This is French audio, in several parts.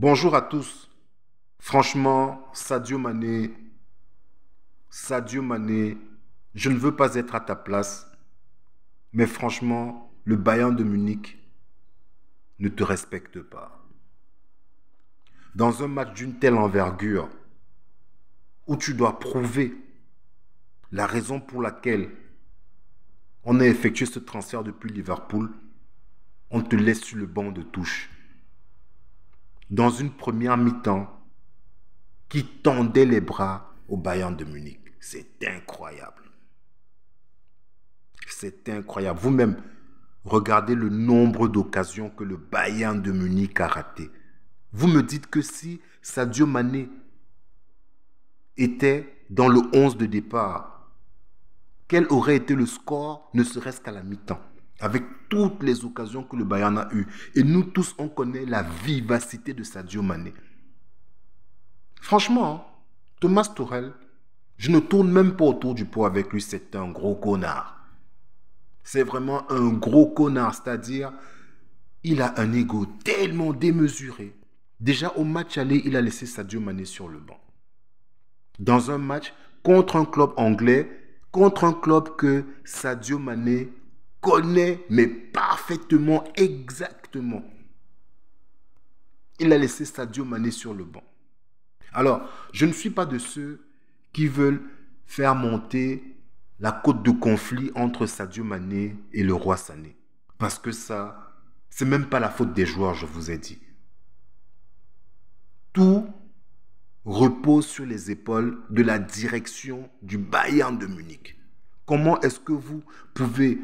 Bonjour à tous. Franchement, Sadio Mané, Sadio Mané, je ne veux pas être à ta place, mais franchement, le Bayern de Munich ne te respecte pas. Dans un match d'une telle envergure, où tu dois prouver la raison pour laquelle on a effectué ce transfert depuis Liverpool, on te laisse sur le banc de touche dans une première mi-temps qui tendait les bras au Bayern de Munich. C'est incroyable. C'est incroyable. Vous-même, regardez le nombre d'occasions que le Bayern de Munich a ratées. Vous me dites que si Sadio Mané était dans le 11 de départ, quel aurait été le score, ne serait-ce qu'à la mi-temps avec toutes les occasions que le Bayern a eues. Et nous tous, on connaît la vivacité de Sadio Mané. Franchement, hein, Thomas Tourel, je ne tourne même pas autour du pot avec lui, c'est un gros connard. C'est vraiment un gros connard, c'est-à-dire, il a un ego tellement démesuré. Déjà au match aller, il a laissé Sadio Mané sur le banc. Dans un match contre un club anglais, contre un club que Sadio Mané connaît, mais parfaitement, exactement. Il a laissé Sadio Mané sur le banc. Alors, je ne suis pas de ceux qui veulent faire monter la côte de conflit entre Sadio Mané et le roi Sané. Parce que ça, c'est même pas la faute des joueurs, je vous ai dit. Tout repose sur les épaules de la direction du Bayern de Munich. Comment est-ce que vous pouvez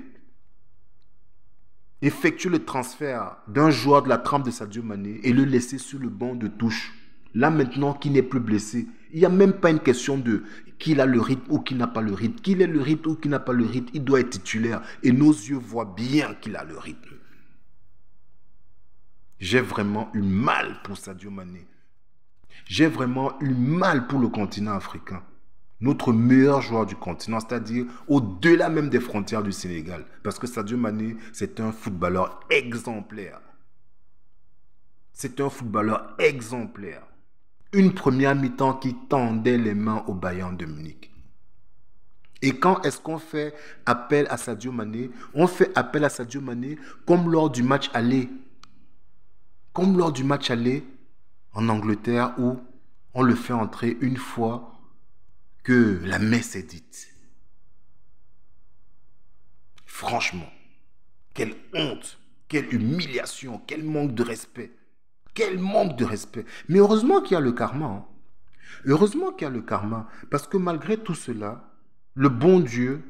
effectuer le transfert d'un joueur de la trempe de Sadio Mané et le laisser sur le banc de touche. Là maintenant, qu'il n'est plus blessé, il n'y a même pas une question de qu'il a le rythme ou qu'il n'a pas le rythme. Qu'il ait le rythme ou qu'il n'a pas le rythme, il doit être titulaire. Et nos yeux voient bien qu'il a le rythme. J'ai vraiment eu mal pour Sadio Mané. J'ai vraiment eu mal pour le continent africain notre meilleur joueur du continent, c'est-à-dire au-delà même des frontières du Sénégal. Parce que Sadio Mané, c'est un footballeur exemplaire. C'est un footballeur exemplaire. Une première mi-temps qui tendait les mains au Bayern de Munich. Et quand est-ce qu'on fait appel à Sadio Mané On fait appel à Sadio Mané comme lors du match aller. Comme lors du match aller en Angleterre où on le fait entrer une fois que la messe est dite. Franchement, quelle honte, quelle humiliation, quel manque de respect. Quel manque de respect. Mais heureusement qu'il y a le karma. Hein. Heureusement qu'il y a le karma. Parce que malgré tout cela, le bon Dieu,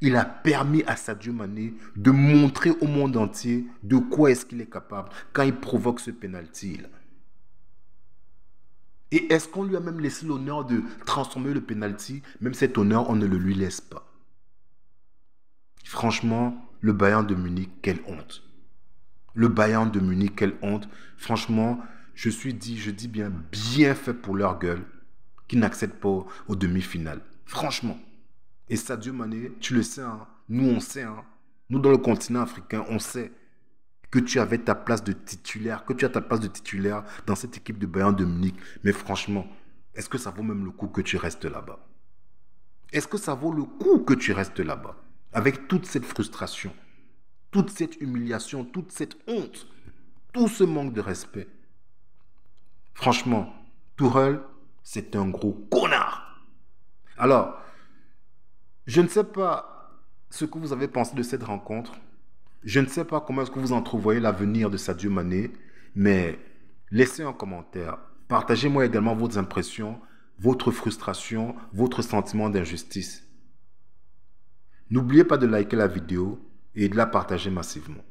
il a permis à Sadio Mané de montrer au monde entier de quoi est-ce qu'il est capable quand il provoque ce pénalty. -là. Et est-ce qu'on lui a même laissé l'honneur de transformer le penalty Même cet honneur, on ne le lui laisse pas. Franchement, le Bayern de Munich, quelle honte. Le Bayern de Munich, quelle honte. Franchement, je suis dit, je dis bien, bien fait pour leur gueule qui n'accèdent pas aux au demi-finales. Franchement. Et Sadio Mané, tu le sais, hein, nous on sait. Hein. nous dans le continent africain, on sait que tu avais ta place de titulaire, que tu as ta place de titulaire dans cette équipe de Bayern de Munich. Mais franchement, est-ce que ça vaut même le coup que tu restes là-bas Est-ce que ça vaut le coup que tu restes là-bas Avec toute cette frustration, toute cette humiliation, toute cette honte, tout ce manque de respect. Franchement, Tourelle, c'est un gros connard. Alors, je ne sais pas ce que vous avez pensé de cette rencontre. Je ne sais pas comment est-ce que vous entrevoyez l'avenir de Sadio Mané, mais laissez un commentaire. Partagez-moi également vos impressions, votre frustration, votre sentiment d'injustice. N'oubliez pas de liker la vidéo et de la partager massivement.